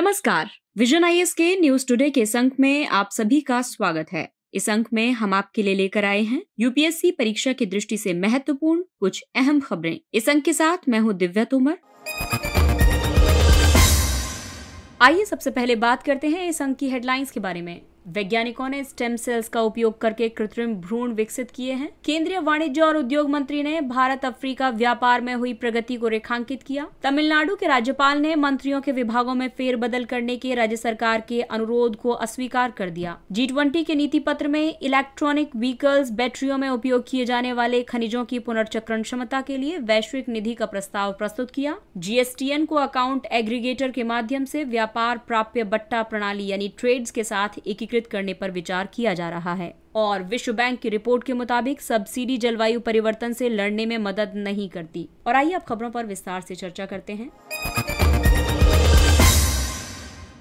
नमस्कार विजन आई के news today के संक में आप सभी का स्वागत है इस अंक में हम आपके लिए लेकर आए हैं यूपीएससी परीक्षा की दृष्टि से महत्वपूर्ण कुछ अहम खबरें इस अंक के साथ मैं हूं दिव्या तोमर आइए सबसे पहले बात करते हैं इस अंक की हेडलाइंस के बारे में वैज्ञानिकों ने स्टेम सेल्स का उपयोग करके कृत्रिम भ्रूण विकसित किए हैं केंद्रीय वाणिज्य और उद्योग मंत्री ने भारत अफ्रीका व्यापार में हुई प्रगति को रेखांकित किया तमिलनाडु के राज्यपाल ने मंत्रियों के विभागों में फेरबदल करने के राज्य सरकार के अनुरोध को अस्वीकार कर दिया जी ट्वेंटी के नीति पत्र में इलेक्ट्रॉनिक व्हीकल्स बैटरियों में उपयोग किए जाने वाले खनिजों की पुनर्चक्रण क्षमता के लिए वैश्विक निधि का प्रस्ताव प्रस्तुत किया जीएसटीएन को अकाउंट एग्रीगेटर के माध्यम से व्यापार प्राप्य बट्टा प्रणाली यानी ट्रेड्स के साथ एकीकृत एकीकृत करने पर विचार किया जा रहा है और विश्व बैंक की रिपोर्ट के मुताबिक सब्सिडी जलवायु परिवर्तन से लड़ने में मदद नहीं करती और आइए अब खबरों पर विस्तार से चर्चा करते हैं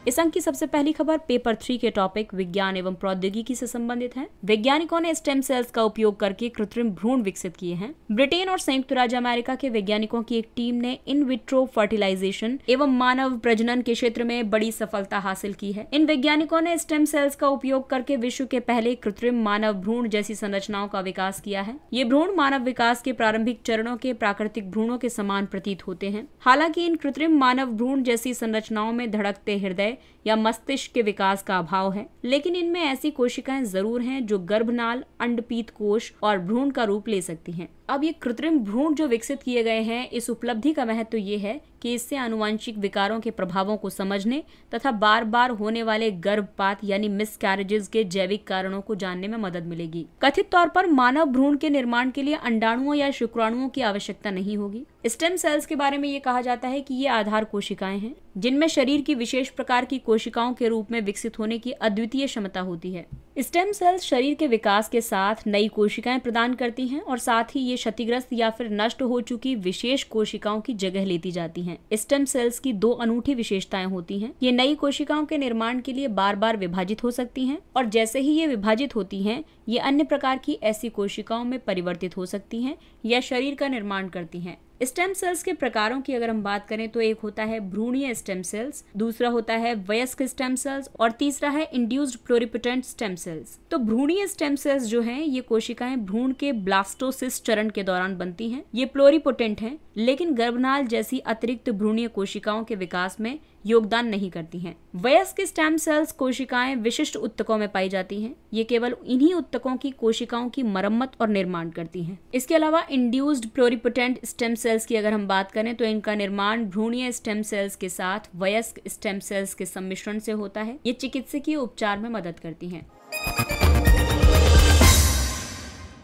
इस अंक की सबसे पहली खबर पेपर थ्री के टॉपिक विज्ञान एवं प्रौद्योगिकी से संबंधित है वैज्ञानिकों ने स्टेम सेल्स का उपयोग करके कृत्रिम भ्रूण विकसित किए हैं ब्रिटेन और संयुक्त राज्य अमेरिका के वैज्ञानिकों की एक टीम ने इन विट्रो फर्टिलाइजेशन एवं मानव प्रजनन के क्षेत्र में बड़ी सफलता हासिल की है इन वैज्ञानिकों ने स्टेम सेल्स का उपयोग करके विश्व के पहले कृत्रिम मानव भ्रूण जैसी संरचनाओं का विकास किया है ये भ्रूण मानव विकास के प्रारंभिक चरणों के प्राकृतिक भ्रूणों के समान प्रतीत होते हैं हालांकि इन कृत्रिम मानव भ्रूण जैसी संरचनाओं में धड़कते हृदय या मस्तिष्क के विकास का अभाव है लेकिन इनमें ऐसी कोशिकाएं जरूर हैं जो गर्भनाल अंडपीत कोश और भ्रूण का रूप ले सकती हैं अब ये कृत्रिम भ्रूण जो विकसित किए गए हैं इस उपलब्धि का महत्व तो ये है कि इससे आनुवंशिक विकारों के प्रभावों को समझने तथा बार बार होने वाले गर्भपात यानी मिस के जैविक कारणों को जानने में मदद मिलेगी कथित तौर पर मानव भ्रूण के निर्माण के लिए अंडाणुओं या शुक्राणुओं की आवश्यकता नहीं होगी स्टेम सेल्स के बारे में ये कहा जाता है कि ये आधार कोशिकाएं हैं जिनमें शरीर की विशेष प्रकार की कोशिकाओं के रूप में विकसित होने की अद्वितीय क्षमता होती है स्टेम सेल्स शरीर के विकास के साथ नई कोशिकाएं प्रदान करती हैं और साथ ही ये क्षतिग्रस्त या फिर नष्ट हो चुकी विशेष कोशिकाओं की जगह लेती जाती हैं स्टेम सेल्स की दो अनूठी विशेषताएं होती हैं ये नई कोशिकाओं के निर्माण के लिए बार बार विभाजित हो सकती हैं और जैसे ही ये विभाजित होती हैं ये अन्य प्रकार की ऐसी कोशिकाओं में परिवर्तित हो सकती हैं या शरीर का निर्माण करती हैं स्टेम सेल्स के प्रकारों की अगर हम बात करें तो एक होता है भ्रूणीय स्टेम सेल्स दूसरा होता है वयस्क स्टेम सेल्स और तीसरा है इंड्यूस्ड प्लोरिपिटेंट स्टेम सेल्स तो भ्रूणीय स्टेम सेल्स जो हैं ये कोशिकाएं भ्रूण के ब्लास्टोसिस चरण के दौरान बनती हैं ये प्लोरिपोटेंट हैं लेकिन गर्भनाल जैसी अतिरिक्त भ्रूणीय कोशिकाओं के विकास में योगदान नहीं करती हैं वयस्क स्टेम सेल्स कोशिकाएं विशिष्ट उत्तकों में पाई जाती हैं ये केवल इन्हीं उत्तकों की कोशिकाओं की मरम्मत और निर्माण करती हैं इसके अलावा इंड्यूस्ड प्लोरिपोटेंट स्टेम सेल्स की अगर हम बात करें तो इनका निर्माण भ्रूणीय स्टेम सेल्स के साथ वयस्क स्टेम सेल्स के सम्मिश्रण से होता है ये चिकित्सकीय उपचार में मदद करती हैं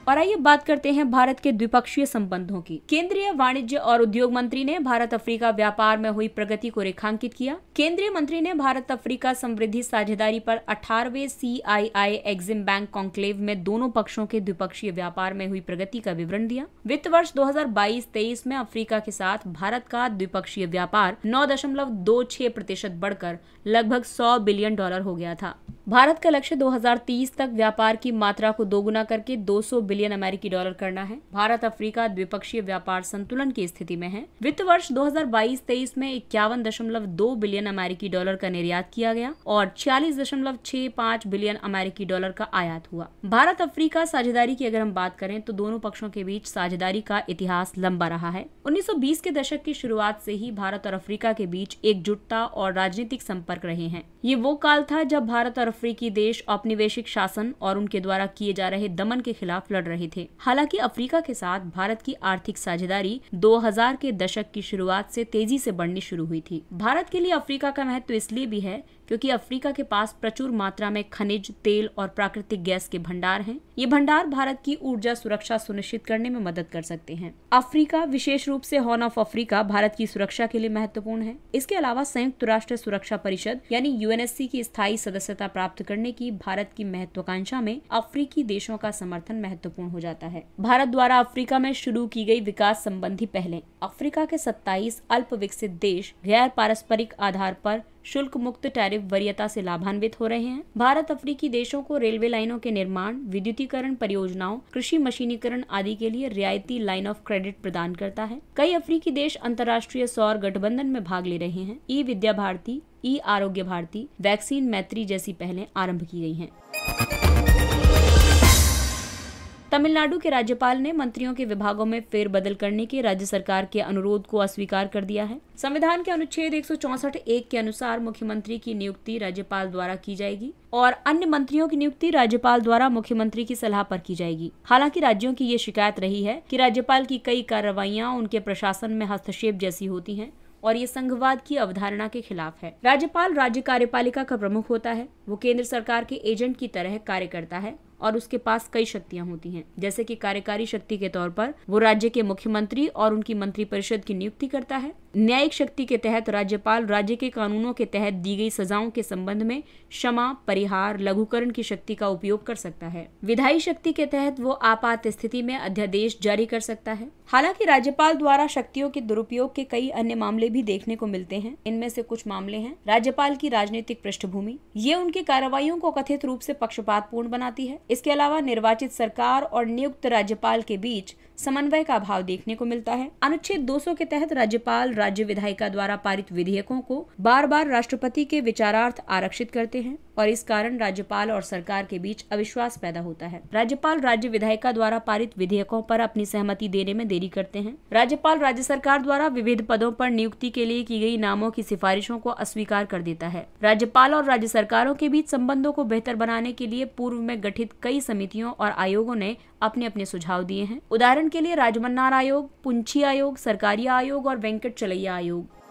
और आइए बात करते हैं भारत के द्विपक्षीय संबंधों की केंद्रीय वाणिज्य और उद्योग मंत्री ने भारत अफ्रीका व्यापार में हुई प्रगति को रेखांकित किया केंद्रीय मंत्री ने भारत अफ्रीका समृद्धि साझेदारी पर अठारहवे C I I EXIM bank conclave में दोनों पक्षों के द्विपक्षीय व्यापार में हुई प्रगति का विवरण दिया वित्त वर्ष दो हजार में अफ्रीका के साथ भारत का द्विपक्षीय व्यापार नौ प्रतिशत बढ़कर लगभग सौ बिलियन डॉलर हो गया था भारत का लक्ष्य 2030 तक व्यापार की मात्रा को दोगुना करके 200 बिलियन अमेरिकी डॉलर करना है भारत अफ्रीका द्विपक्षीय व्यापार संतुलन की स्थिति में है वित्त वर्ष 2022-23 में इक्यावन दशमलव दो बिलियन अमेरिकी डॉलर का निर्यात किया गया और छियालीस दशमलव छह पाँच बिलियन अमेरिकी डॉलर का आयात हुआ भारत अफ्रीका साझेदारी की अगर हम बात करें तो दोनों पक्षों के बीच साझेदारी का इतिहास लंबा रहा है 1920 के दशक की शुरुआत से ही भारत और अफ्रीका के बीच एकजुटता और राजनीतिक संपर्क रहे हैं ये वो काल था जब भारत और अफ्रीकी देश औपनिवेशिक शासन और उनके द्वारा किए जा रहे दमन के खिलाफ लड़ लड़ रहे थे हालांकि अफ्रीका के साथ भारत की आर्थिक साझेदारी 2000 के दशक की शुरुआत से तेजी से बढ़नी शुरू हुई थी भारत के लिए अफ्रीका का महत्व इसलिए भी है क्योंकि अफ्रीका के पास प्रचुर मात्रा में खनिज तेल और प्राकृतिक गैस के भंडार हैं ये भंडार भारत की ऊर्जा सुरक्षा सुनिश्चित करने में मदद कर सकते हैं अफ्रीका विशेष रूप से हॉर्न ऑफ अफ्रीका भारत की सुरक्षा के लिए महत्वपूर्ण है इसके अलावा संयुक्त राष्ट्र सुरक्षा परिषद यानी यूएनएससी की स्थायी सदस्यता प्राप्त करने की भारत की महत्वाकांक्षा में अफ्रीकी देशों का समर्थन महत्वपूर्ण हो जाता है भारत द्वारा अफ्रीका में शुरू की गई विकास संबंधी पहले अफ्रीका के सत्ताईस अल्प विकसित देश गैर पारस्परिक आधार पर शुल्क मुक्त टैरिफ वरीयता से लाभान्वित हो रहे हैं भारत अफ्रीकी देशों को रेलवे लाइनों के निर्माण विद्युतीकरण परियोजनाओं कृषि मशीनीकरण आदि के लिए रियायती लाइन ऑफ क्रेडिट प्रदान करता है कई अफ्रीकी देश अंतर्राष्ट्रीय सौर गठबंधन में भाग ले रहे हैं ई विद्या भारती ई आरोग्य भारती वैक्सीन मैत्री जैसी पहलें आरंभ की गई हैं। तमिलनाडु के राज्यपाल ने मंत्रियों के विभागों में फेरबदल करने के राज्य सरकार के अनुरोध को अस्वीकार कर दिया है संविधान के अनुच्छेद एक एक के अनुसार मुख्यमंत्री की नियुक्ति राज्यपाल द्वारा की जाएगी और अन्य मंत्रियों की नियुक्ति राज्यपाल द्वारा मुख्यमंत्री की सलाह पर की जाएगी हालांकि राज्यों की ये शिकायत रही है कि राज्यपाल की कई कार्रवाइया उनके प्रशासन में हस्तक्षेप जैसी होती हैं और ये संघवाद की अवधारणा के खिलाफ है राज्यपाल राज्य कार्यपालिका का प्रमुख होता है वो केंद्र सरकार के एजेंट की तरह कार्य करता है और उसके पास कई शक्तियां होती हैं जैसे कि कार्यकारी शक्ति के तौर पर वो राज्य के मुख्यमंत्री और उनकी मंत्रिपरिषद की नियुक्ति करता है न्यायिक शक्ति के तहत राज्यपाल राज्य के कानूनों के तहत दी गई सजाओं के संबंध में क्षमा परिहार लघुकरण की शक्ति का उपयोग कर सकता है विधायी शक्ति के तहत वो आपात स्थिति में अध्यादेश जारी कर सकता है हालांकि राज्यपाल द्वारा शक्तियों के दुरुपयोग के कई अन्य मामले भी देखने को मिलते हैं इनमें से कुछ मामले हैं राज्यपाल की राजनीतिक पृष्ठभूमि ये उनकी कार्रवाई को कथित रूप से पक्षपातपूर्ण बनाती है इसके अलावा निर्वाचित सरकार और नियुक्त राज्यपाल के बीच समन्वय का अभाव देखने को मिलता है अनुच्छेद 200 के तहत राज्यपाल राज्य विधायिका द्वारा पारित विधेयकों को बार बार राष्ट्रपति के विचारार्थ आरक्षित करते हैं और इस कारण राज्यपाल और सरकार के बीच अविश्वास पैदा होता है राज्यपाल राज्य विधायिका द्वारा पारित विधेयकों पर अपनी सहमति देने में देरी करते हैं राज्यपाल राज्य सरकार द्वारा विविध पदों पर नियुक्ति के लिए की गई नामों की सिफारिशों को अस्वीकार कर देता है राज्यपाल और राज्य सरकारों के बीच संबंधों को बेहतर बनाने के लिए पूर्व में गठित कई समितियों और आयोगों ने अपने अपने सुझाव दिए हैं उदाहरण उदाहरण के लिए राजमन्नार आयोग पुंछी आयोग सरकारी आयोग और वेंकट चलैया आयोग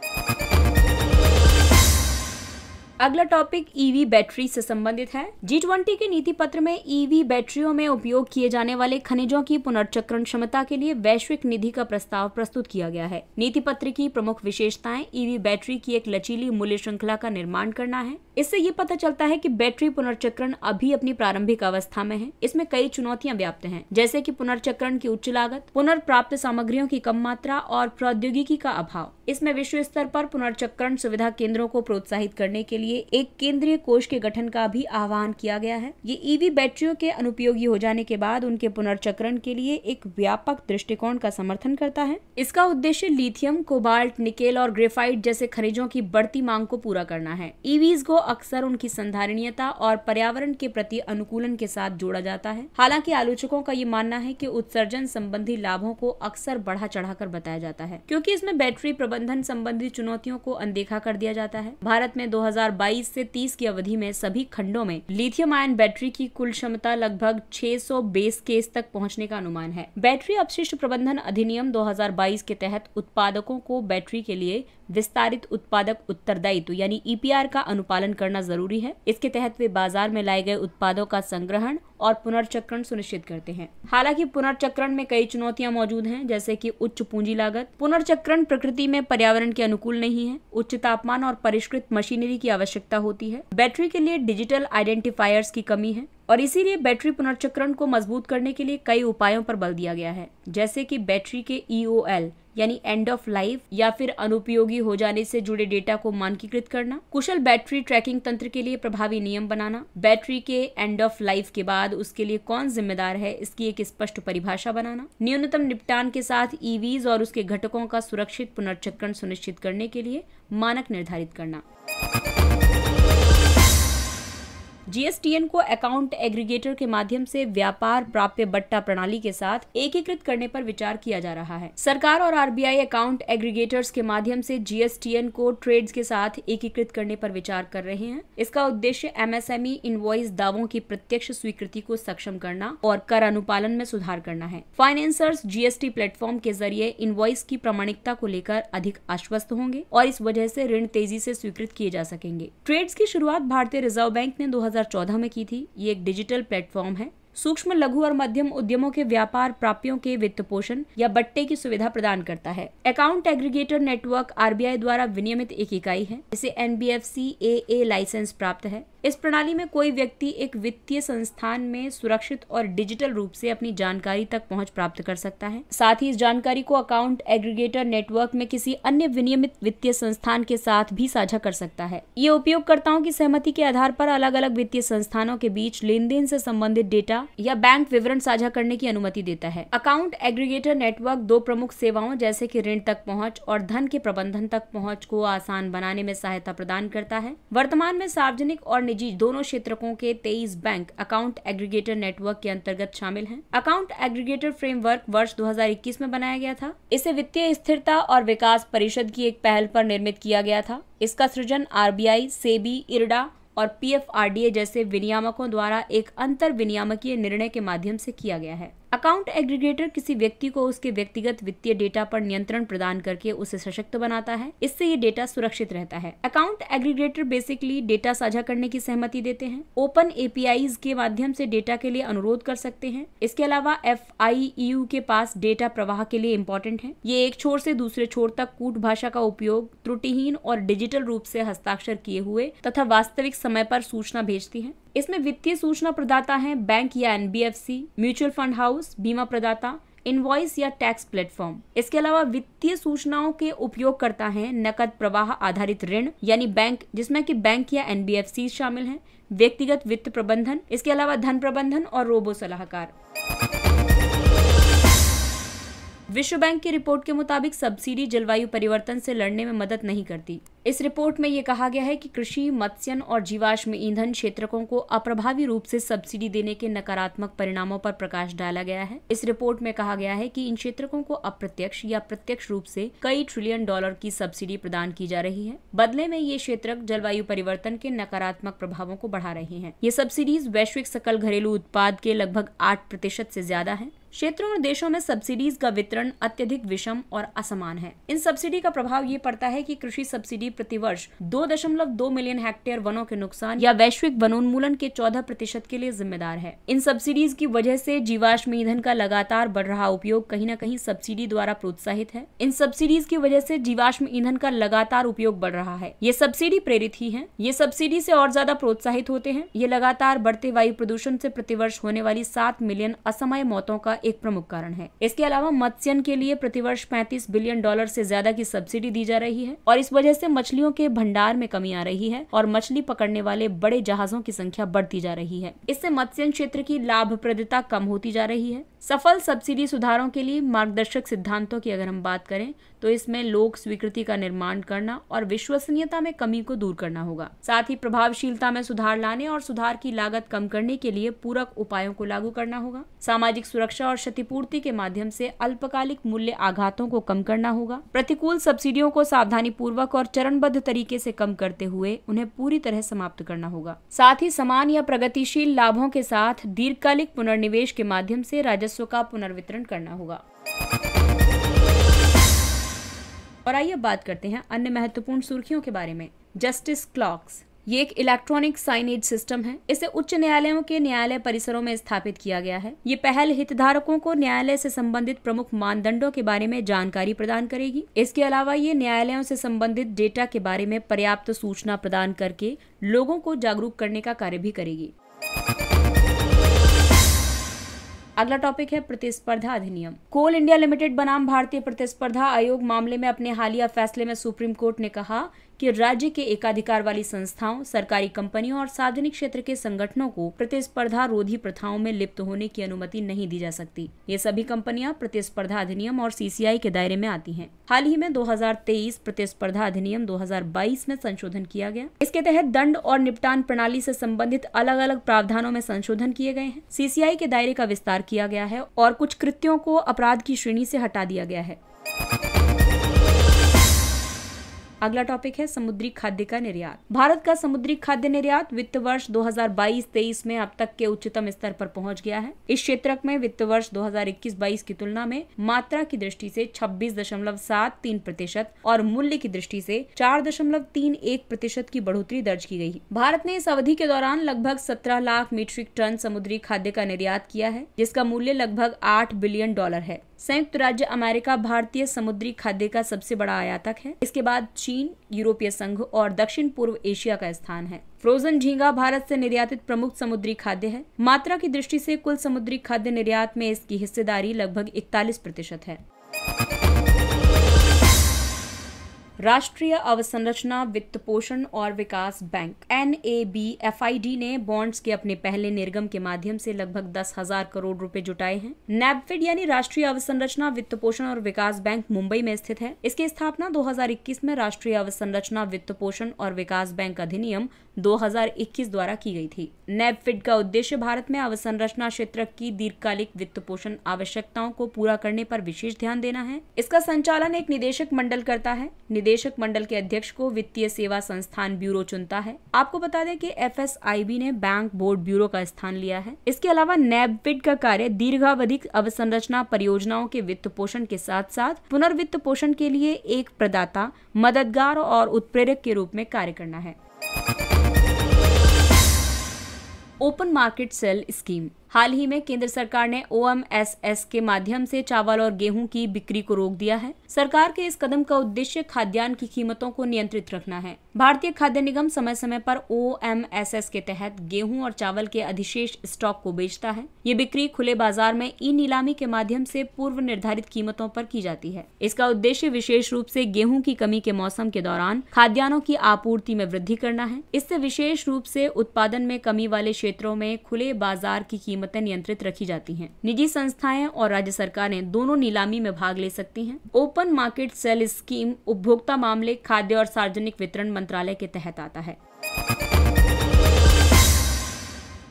अगला टॉपिक ईवी बैटरी से संबंधित है जी ट्वेंटी के नीति पत्र में ईवी e बैटरियों में उपयोग किए जाने वाले खनिजों की पुनर्चक्रण क्षमता के लिए वैश्विक निधि का प्रस्ताव प्रस्तुत किया गया है नीति पत्र की प्रमुख विशेषताएं ईवी e बैटरी की एक लचीली मूल्य श्रृंखला का निर्माण करना है इससे ये पता चलता है कि बैटरी पुनर्चक्रण अभी अपनी प्रारंभिक अवस्था में है इसमें कई चुनौतियां व्याप्त हैं जैसे कि पुनर्चक्रण की उच्च लागत पुनर्प्राप्त सामग्रियों की कम मात्रा और प्रौद्योगिकी का अभाव इसमें विश्व स्तर पर पुनर्चक्रण सुविधा केंद्रों को प्रोत्साहित करने के लिए एक केंद्रीय कोष के गठन का भी आह्वान किया गया है ये ईवी बैटरियों के अनुपयोगी हो जाने के बाद उनके पुनर्चक्रण के लिए एक व्यापक दृष्टिकोण का समर्थन करता है इसका उद्देश्य लिथियम कोबाल्ट निकेल और ग्रेफाइट जैसे खनिजों की बढ़ती मांग को पूरा करना है ईवीज को अक्सर उनकी संधारणीयता और पर्यावरण के प्रति अनुकूलन के साथ जोड़ा जाता है हालांकि आलोचकों का ये मानना है कि उत्सर्जन संबंधी लाभों को अक्सर बढ़ा चढ़ाकर बताया जाता है क्योंकि इसमें बैटरी प्रबंधन संबंधी चुनौतियों को अनदेखा कर दिया जाता है भारत में 2022 से 30 की अवधि में सभी खंडों में लिथियम आयन बैटरी की कुल क्षमता लगभग 600 बेस केस तक पहुंचने का अनुमान है बैटरी अपशिष्ट प्रबंधन अधिनियम 2022 के तहत उत्पादकों को बैटरी के लिए विस्तारित उत्पादक उत्तरदायित्व यानी ईपीआर e का अनुपालन करना जरूरी है इसके तहत वे बाजार में लाए गए उत्पादों का संग्रहण और पुनर्चक्रण सुनिश्चित करते हैं हालांकि पुनर्चक्रण में कई चुनौतियां मौजूद हैं जैसे कि उच्च पूंजी लागत पुनर्चक्रण प्रकृति में पर्यावरण के अनुकूल नहीं है उच्च तापमान और परिष्कृत मशीनरी की आवश्यकता होती है बैटरी के लिए डिजिटल आइडेंटिफायर्स की कमी है और इसीलिए बैटरी पुनर्चक्रण को मजबूत करने के लिए कई उपायों पर बल दिया गया है जैसे कि बैटरी के ई e यानी एंड ऑफ लाइफ या फिर अनुपयोगी हो जाने से जुड़े डेटा को मानकीकृत करना कुशल बैटरी ट्रैकिंग तंत्र के लिए प्रभावी नियम बनाना बैटरी के एंड ऑफ लाइफ के बाद उसके लिए कौन जिम्मेदार है इसकी एक स्पष्ट परिभाषा बनाना न्यूनतम निपटान के साथ ईवीज e और उसके घटकों का सुरक्षित पुनर्चक्रण सुनिश्चित करने के लिए मानक निर्धारित करना जीएसटीएन को अकाउंट एग्रीगेटर के माध्यम से व्यापार प्राप्य बट्टा प्रणाली के साथ एकीकृत करने पर विचार किया जा रहा है सरकार और आरबीआई अकाउंट एग्रीगेटर्स के माध्यम से जीएसटीएन को ट्रेड्स के साथ एकीकृत करने पर विचार कर रहे हैं इसका उद्देश्य एमएसएमई इनवॉइस दावों की प्रत्यक्ष स्वीकृति को सक्षम करना और कर अनुपालन में सुधार करना है फाइनेंसर्स जीएसटी प्लेटफॉर्म के जरिए इनवॉइस की प्रमाणिकता को लेकर अधिक आश्वस्त होंगे और इस वजह से ऋण तेजी से स्वीकृत किए जा सकेंगे ट्रेड्स की शुरुआत भारतीय रिजर्व बैंक ने दो 2014 में की थी ये एक डिजिटल प्लेटफॉर्म है सूक्ष्म लघु और मध्यम उद्यमों के व्यापार प्राप्तियों के वित्त पोषण या बट्टे की सुविधा प्रदान करता है अकाउंट एग्रीगेटर नेटवर्क आर द्वारा विनियमित एक इकाई है जिसे एन ए लाइसेंस प्राप्त है इस प्रणाली में कोई व्यक्ति एक वित्तीय संस्थान में सुरक्षित और डिजिटल रूप से अपनी जानकारी तक पहुंच प्राप्त कर सकता है साथ ही इस जानकारी को अकाउंट एग्रीगेटर नेटवर्क में किसी अन्य विनियमित वित्तीय संस्थान के साथ भी साझा कर सकता है ये उपयोगकर्ताओं की सहमति के आधार पर अलग अलग वित्तीय संस्थानों के बीच लेन देन से संबंधित डेटा डेटा या बैंक विवरण साझा करने की अनुमति देता है अकाउंट एग्रीगेटर नेटवर्क दो प्रमुख सेवाओं जैसे कि ऋण तक पहुंच और धन के प्रबंधन तक पहुंच को आसान बनाने में सहायता प्रदान करता है वर्तमान में सार्वजनिक और निजी दोनों क्षेत्रों के तेईस बैंक अकाउंट एग्रीगेटर नेटवर्क के अंतर्गत शामिल है अकाउंट एग्रीगेटर फ्रेमवर्क वर्ष दो में बनाया गया था इसे वित्तीय स्थिरता और विकास परिषद की एक पहल पर निर्मित किया गया था इसका सृजन आरबीआई सेबी इरडा और पीएफआरडीए जैसे विनियामकों द्वारा एक अंतर विनियामकीय निर्णय के माध्यम से किया गया है अकाउंट एग्रीगेटर किसी व्यक्ति को उसके व्यक्तिगत वित्तीय डेटा पर नियंत्रण प्रदान करके उसे सशक्त बनाता है इससे ये डेटा सुरक्षित रहता है अकाउंट एग्रीगेटर बेसिकली डेटा साझा करने की सहमति देते हैं ओपन एपीआई के माध्यम से डेटा के लिए अनुरोध कर सकते हैं इसके अलावा एफ के पास डेटा प्रवाह के लिए इम्पोर्टेंट है ये एक छोर से दूसरे छोर तक कूट भाषा का उपयोग त्रुटिहीन और डिजिटल रूप से हस्ताक्षर किए हुए तथा वास्तविक समय पर सूचना भेजती है इसमें वित्तीय सूचना प्रदाता हैं बैंक या एनबीएफसी, म्यूचुअल फंड हाउस बीमा प्रदाता इनवॉइस या टैक्स प्लेटफॉर्म इसके अलावा वित्तीय सूचनाओं के उपयोगकर्ता हैं नकद प्रवाह आधारित ऋण यानी बैंक जिसमें कि बैंक या एनबीएफसी शामिल हैं व्यक्तिगत वित्त प्रबंधन इसके अलावा धन प्रबंधन और रोबो सलाहकार विश्व बैंक की रिपोर्ट के मुताबिक सब्सिडी जलवायु परिवर्तन से लड़ने में मदद नहीं करती इस रिपोर्ट में ये कहा गया है कि कृषि मत्स्यन और जीवाश्म ईंधन क्षेत्रकों को अप्रभावी रूप से सब्सिडी देने के नकारात्मक परिणामों पर प्रकाश डाला गया है इस रिपोर्ट में कहा गया है कि इन क्षेत्रकों को अप्रत्यक्ष या प्रत्यक्ष रूप से कई ट्रिलियन डॉलर की सब्सिडी प्रदान की जा रही है बदले में ये क्षेत्रक जलवायु परिवर्तन के नकारात्मक प्रभावों को बढ़ा रहे हैं ये सब्सिडीज वैश्विक सकल घरेलू उत्पाद के लगभग आठ प्रतिशत से ज्यादा है क्षेत्रों और देशों में सब्सिडीज का वितरण अत्यधिक विषम और असमान है इन सब्सिडी का प्रभाव ये पड़ता है कि कृषि सब्सिडी प्रतिवर्ष 2.2 मिलियन हेक्टेयर वनों के नुकसान या वैश्विक वनोन्मूलन के 14 प्रतिशत के लिए जिम्मेदार है इन सब्सिडीज की वजह से जीवाश्म ईंधन का लगातार बढ़ रहा उपयोग कहीं न कहीं सब्सिडी द्वारा प्रोत्साहित है इन सब्सिडीज की वजह से जीवाश्म ईंधन का लगातार उपयोग बढ़ रहा है ये सब्सिडी प्रेरित ही है ये सब्सिडी से और ज्यादा प्रोत्साहित होते हैं ये लगातार बढ़ते वायु प्रदूषण से प्रतिवर्ष होने वाली सात मिलियन असमय मौतों का एक प्रमुख कारण है इसके अलावा मत्स्यन के लिए प्रतिवर्ष 35 बिलियन डॉलर से ज्यादा की सब्सिडी दी जा रही है और इस वजह से मछलियों के भंडार में कमी आ रही है और मछली पकड़ने वाले बड़े जहाजों की संख्या बढ़ती जा रही है इससे मत्स्यन क्षेत्र की लाभप्रदता कम होती जा रही है सफल सब्सिडी सुधारों के लिए मार्गदर्शक सिद्धांतों की अगर हम बात करें तो इसमें लोक स्वीकृति का निर्माण करना और विश्वसनीयता में कमी को दूर करना होगा साथ ही प्रभावशीलता में सुधार लाने और सुधार की लागत कम करने के लिए पूरक उपायों को लागू करना होगा सामाजिक सुरक्षा और क्षतिपूर्ति के माध्यम से अल्पकालिक मूल्य आघातों को कम करना होगा प्रतिकूल सब्सिडियों को सावधानी पूर्वक और चरणबद्ध तरीके से कम करते हुए उन्हें पूरी तरह समाप्त करना होगा साथ ही समान या प्रगतिशील लाभों के साथ दीर्घकालिक पुनर्निवेश के माध्यम से राजस्व राजस्व का पुनर्वितरण करना होगा और आइए बात करते हैं अन्य महत्वपूर्ण सुर्खियों के बारे में जस्टिस क्लॉक्स ये एक इलेक्ट्रॉनिक साइनेज सिस्टम है इसे उच्च न्यायालयों के न्यायालय परिसरों में स्थापित किया गया है ये पहल हितधारकों को न्यायालय से संबंधित प्रमुख मानदंडों के बारे में जानकारी प्रदान करेगी इसके अलावा ये न्यायालयों से संबंधित डेटा के बारे में पर्याप्त सूचना प्रदान करके लोगों को जागरूक करने का कार्य भी करेगी अगला टॉपिक है प्रतिस्पर्धा अधिनियम कोल इंडिया लिमिटेड बनाम भारतीय प्रतिस्पर्धा आयोग मामले में अपने हालिया फैसले में सुप्रीम कोर्ट ने कहा कि राज्य के एकाधिकार वाली संस्थाओं सरकारी कंपनियों और सार्वजनिक क्षेत्र के संगठनों को प्रतिस्पर्धा रोधी प्रथाओं में लिप्त होने की अनुमति नहीं दी जा सकती ये सभी कंपनियां प्रतिस्पर्धा अधिनियम और सीसीआई के दायरे में आती हैं हाल ही में 2023 प्रतिस्पर्धा अधिनियम 2022 में संशोधन किया गया इसके तहत दंड और निपटान प्रणाली से संबंधित अलग अलग प्रावधानों में संशोधन किए गए हैं सीसीआई के दायरे का विस्तार किया गया है और कुछ कृत्यों को अपराध की श्रेणी से हटा दिया गया है अगला टॉपिक है समुद्री खाद्य का निर्यात भारत का समुद्री खाद्य निर्यात वित्त वर्ष 2022-23 में अब तक के उच्चतम स्तर पर पहुंच गया है इस क्षेत्र में वित्त वर्ष 2021-22 की तुलना में मात्रा की दृष्टि से 26.73 प्रतिशत और मूल्य की दृष्टि से 4.31 प्रतिशत की बढ़ोतरी दर्ज की गई भारत ने इस अवधि के दौरान लगभग 17 लाख मीट्रिक टन समुद्री खाद्य का निर्यात किया है जिसका मूल्य लगभग 8 बिलियन डॉलर है संयुक्त राज्य अमेरिका भारतीय समुद्री खाद्य का सबसे बड़ा आयातक है इसके बाद चीन चीन यूरोपीय संघ और दक्षिण पूर्व एशिया का स्थान है फ्रोजन झींगा भारत से निर्यातित प्रमुख समुद्री खाद्य है मात्रा की दृष्टि से कुल समुद्री खाद्य निर्यात में इसकी हिस्सेदारी लगभग इकतालीस प्रतिशत है राष्ट्रीय अवसंरचना वित्त पोषण और विकास bank N A B F I D ने बॉन्ड्स के अपने पहले निर्गम के माध्यम से लगभग दस हजार करोड़ रुपए जुटाए हैं नैबफिड यानी राष्ट्रीय अवसंरचना वित्त पोषण और विकास बैंक मुंबई में स्थित है इसकी स्थापना 2021 में राष्ट्रीय अवसंरचना वित्त पोषण और विकास बैंक अधिनियम 2021 द्वारा की गई थी नैबफिड का उद्देश्य भारत में अवसंरचना क्षेत्र की दीर्घकालिक वित्त पोषण आवश्यकताओं को पूरा करने पर विशेष ध्यान देना है इसका संचालन एक निदेशक मंडल करता है निदेशक मंडल के अध्यक्ष को वित्तीय सेवा संस्थान ब्यूरो चुनता है आपको बता दें कि एफ ने बैंक बोर्ड ब्यूरो का स्थान लिया है इसके अलावा नैबविड का कार्य दीर्घावधिक अवसंरचना परियोजनाओं के वित्त पोषण के साथ साथ पुनर्वित्त पोषण के लिए एक प्रदाता मददगार और उत्प्रेरक के रूप में कार्य करना है ओपन मार्केट सेल स्कीम हाल ही में केंद्र सरकार ने ओ के माध्यम से चावल और गेहूं की बिक्री को रोक दिया है सरकार के इस कदम का उद्देश्य खाद्यान्न की कीमतों को नियंत्रित रखना है भारतीय खाद्य निगम समय समय पर ओ के तहत गेहूं और चावल के अधिशेष स्टॉक को बेचता है ये बिक्री खुले बाजार में ई नीलामी के माध्यम से पूर्व निर्धारित कीमतों पर की जाती है इसका उद्देश्य विशेष रूप से गेहूं की कमी के मौसम के दौरान खाद्यान्नों की आपूर्ति में वृद्धि करना है इससे विशेष रूप से उत्पादन में कमी वाले क्षेत्रों में खुले बाजार की कीमत कीमतें नियंत्रित रखी जाती हैं निजी संस्थाएं और राज्य सरकारें दोनों नीलामी में भाग ले सकती हैं ओपन मार्केट सेल स्कीम उपभोक्ता मामले खाद्य और सार्वजनिक वितरण मंत्रालय के तहत आता है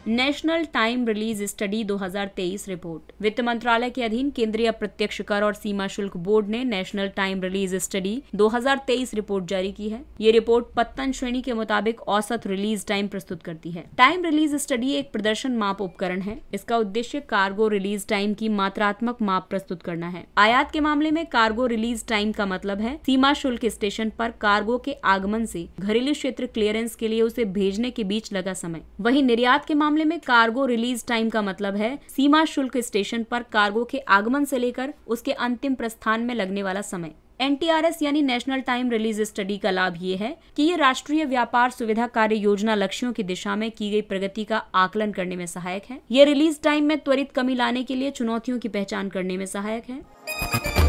national time release study 2023 report वित्त मंत्रालय के अधीन केंद्रीय प्रत्यक्ष कर और सीमा शुल्क बोर्ड ने national time release study 2023 report जारी की है ये रिपोर्ट पत्तन श्रेणी के मुताबिक औसत रिलीज टाइम प्रस्तुत करती है टाइम रिलीज स्टडी एक प्रदर्शन माप उपकरण है इसका उद्देश्य कार्गो रिलीज टाइम की मात्रात्मक माप प्रस्तुत करना है आयात के मामले में कार्गो रिलीज टाइम का मतलब है सीमा शुल्क स्टेशन पर कार्गो के आगमन से घरेलू क्षेत्र क्लियरेंस के लिए उसे भेजने के बीच लगा समय वही निर्यात के मामले मामले में कार्गो रिलीज टाइम का मतलब है सीमा शुल्क स्टेशन पर कार्गो के आगमन से लेकर उसके अंतिम प्रस्थान में लगने वाला समय एन यानी नेशनल टाइम रिलीज स्टडी का लाभ ये है कि ये राष्ट्रीय व्यापार सुविधा कार्य योजना लक्ष्यों की दिशा में की गई प्रगति का आकलन करने में सहायक है ये रिलीज टाइम में त्वरित कमी लाने के लिए चुनौतियों की पहचान करने में सहायक है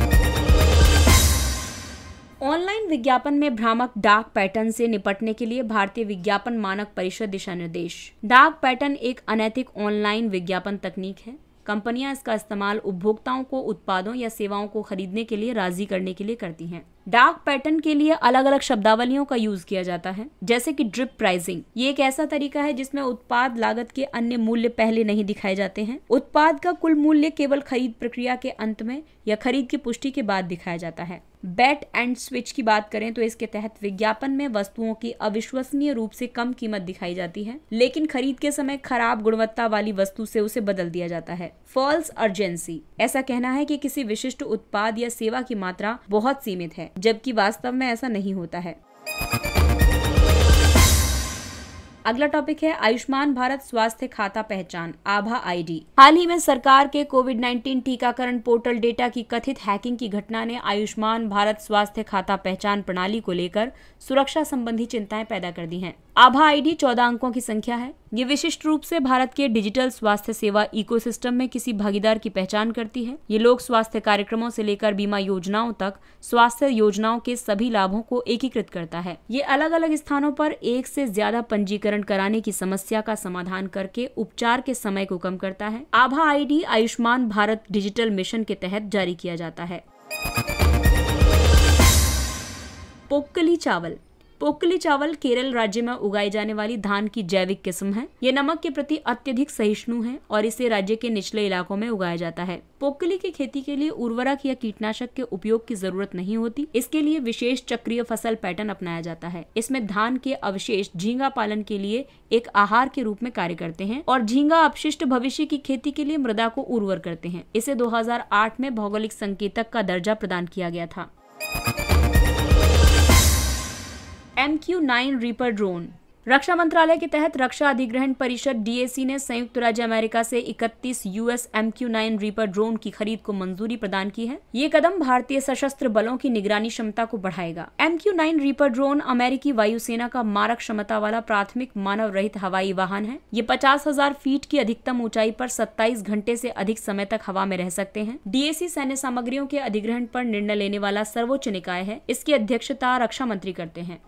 ऑनलाइन विज्ञापन में भ्रामक डाक पैटर्न से निपटने के लिए भारतीय विज्ञापन मानक परिषद दिशा निर्देश डाक पैटर्न एक अनैतिक ऑनलाइन विज्ञापन तकनीक है कंपनियां इसका इस्तेमाल उपभोक्ताओं को उत्पादों या सेवाओं को खरीदने के लिए राजी करने के लिए करती हैं डार्क पैटर्न के लिए अलग अलग शब्दावलियों का यूज किया जाता है जैसे कि ड्रिप प्राइसिंग ये एक ऐसा तरीका है जिसमें उत्पाद लागत के अन्य मूल्य पहले नहीं दिखाए जाते हैं उत्पाद का कुल मूल्य केवल खरीद प्रक्रिया के अंत में या खरीद की पुष्टि के बाद दिखाया जाता है बेट एंड स्विच की बात करें तो इसके तहत विज्ञापन में वस्तुओं की अविश्वसनीय रूप से कम कीमत दिखाई जाती है लेकिन खरीद के समय खराब गुणवत्ता वाली वस्तु से उसे बदल दिया जाता है फॉल्स अर्जेंसी ऐसा कहना है कि किसी विशिष्ट उत्पाद या सेवा की मात्रा बहुत सीमित है जबकि वास्तव में ऐसा नहीं होता है अगला टॉपिक है आयुष्मान भारत स्वास्थ्य खाता पहचान आभा आईडी हाल ही में सरकार के कोविड 19 टीकाकरण पोर्टल डेटा की कथित हैकिंग की घटना ने आयुष्मान भारत स्वास्थ्य खाता पहचान प्रणाली को लेकर सुरक्षा संबंधी चिंताएं पैदा कर दी हैं आभा आईडी 14 अंकों की संख्या है ये विशिष्ट रूप से भारत के डिजिटल स्वास्थ्य सेवा इकोसिस्टम में किसी भागीदार की पहचान करती है ये लोग स्वास्थ्य कार्यक्रमों से लेकर बीमा योजनाओं तक स्वास्थ्य योजनाओं के सभी लाभों को एकीकृत करता है ये अलग अलग स्थानों पर एक से ज्यादा पंजीकरण कराने की समस्या का समाधान करके उपचार के समय को कम करता है आभा आई आयुष्मान भारत डिजिटल मिशन के तहत जारी किया जाता है पोक्कली चावल पोकली चावल केरल राज्य में उगाई जाने वाली धान की जैविक किस्म है ये नमक के प्रति अत्यधिक सहिष्णु है और इसे राज्य के निचले इलाकों में उगाया जाता है पोकली की खेती के लिए उर्वरक या कीटनाशक के उपयोग की जरूरत नहीं होती इसके लिए विशेष चक्रीय फसल पैटर्न अपनाया जाता है इसमें धान के अवशेष झींगा पालन के लिए एक आहार के रूप में कार्य करते हैं और झींगा अपशिष्ट भविष्य की खेती के लिए मृदा को उर्वर करते हैं इसे 2008 में भौगोलिक संकेतक का दर्जा प्रदान किया गया था M Q nine reaper drone रक्षा मंत्रालय के तहत रक्षा अधिग्रहण परिषद डीएसी ने संयुक्त राज्य अमेरिका से 31 US M Q nine reaper drone की खरीद को मंजूरी प्रदान की है ये कदम भारतीय सशस्त्र बलों की निगरानी क्षमता को बढ़ाएगा M Q nine reaper drone अमेरिकी वायुसेना का मारक क्षमता वाला प्राथमिक मानव रहित हवाई वाहन है ये पचास हजार फीट की अधिकतम ऊंचाई पर सत्ताईस घंटे से अधिक समय तक हवा में रह सकते हैं डीएसी सैन्य सामग्रियों के अधिग्रहण पर निर्णय लेने वाला सर्वोच्च निकाय है इसकी अध्यक्षता रक्षा मंत्री करते हैं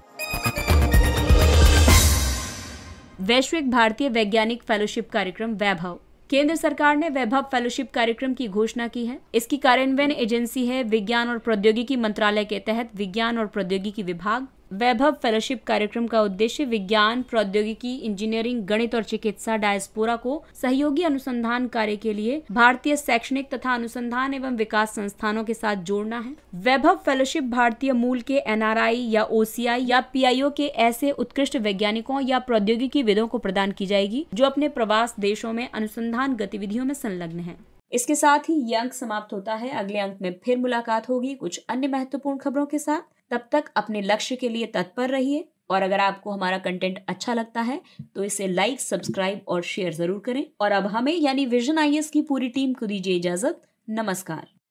वैश्विक भारतीय वैज्ञानिक फेलोशिप कार्यक्रम वैभव केंद्र सरकार ने वैभव फेलोशिप कार्यक्रम की घोषणा की है इसकी कार्यान्वयन एजेंसी है विज्ञान और प्रौद्योगिकी मंत्रालय के तहत विज्ञान और प्रौद्योगिकी विभाग वैभव फेलोशिप कार्यक्रम का उद्देश्य विज्ञान प्रौद्योगिकी इंजीनियरिंग गणित और चिकित्सा डायस्पोरा को सहयोगी अनुसंधान कार्य के लिए भारतीय शैक्षणिक तथा अनुसंधान एवं विकास संस्थानों के साथ जोड़ना है वैभव फेलोशिप भारतीय मूल के एन या ओ या पी के ऐसे उत्कृष्ट वैज्ञानिकों या प्रौद्योगिकी विदों को प्रदान की जाएगी जो अपने प्रवास देशों में अनुसंधान गतिविधियों में संलग्न है इसके साथ ही ये अंक समाप्त होता है अगले अंक में फिर मुलाकात होगी कुछ अन्य महत्वपूर्ण खबरों के साथ तब तक अपने लक्ष्य के लिए तत्पर रहिए और अगर आपको हमारा कंटेंट अच्छा लगता है तो इसे लाइक सब्सक्राइब और शेयर जरूर करें और अब हमें यानी विजन आई की पूरी टीम को दीजिए इजाजत नमस्कार